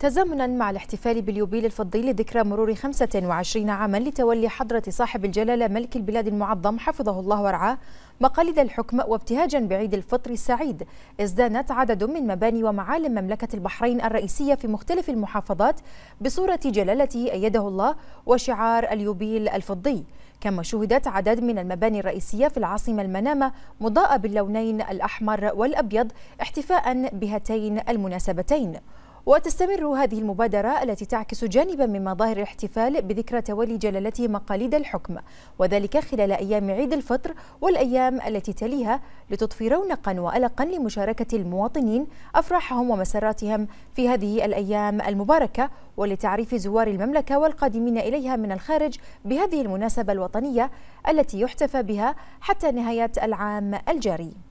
تزامنا مع الاحتفال باليوبيل الفضي لذكرى مرور 25 عاما لتولي حضرة صاحب الجلالة ملك البلاد المعظم حفظه الله ورعاه مقاليد الحكم وابتهاجا بعيد الفطر السعيد ازدانت عدد من مباني ومعالم مملكة البحرين الرئيسية في مختلف المحافظات بصورة جلالته أيده الله وشعار اليوبيل الفضي كما شهدت عدد من المباني الرئيسية في العاصمة المنامة مضاءة باللونين الأحمر والأبيض احتفاء بهاتين المناسبتين وتستمر هذه المبادرة التي تعكس جانبا من مظاهر الاحتفال بذكرى تولي جلالته مقاليد الحكم وذلك خلال أيام عيد الفطر والأيام التي تليها لتضفي رونقا وألقا لمشاركة المواطنين أفراحهم ومسراتهم في هذه الأيام المباركة ولتعريف زوار المملكة والقادمين إليها من الخارج بهذه المناسبة الوطنية التي يحتفى بها حتى نهاية العام الجاري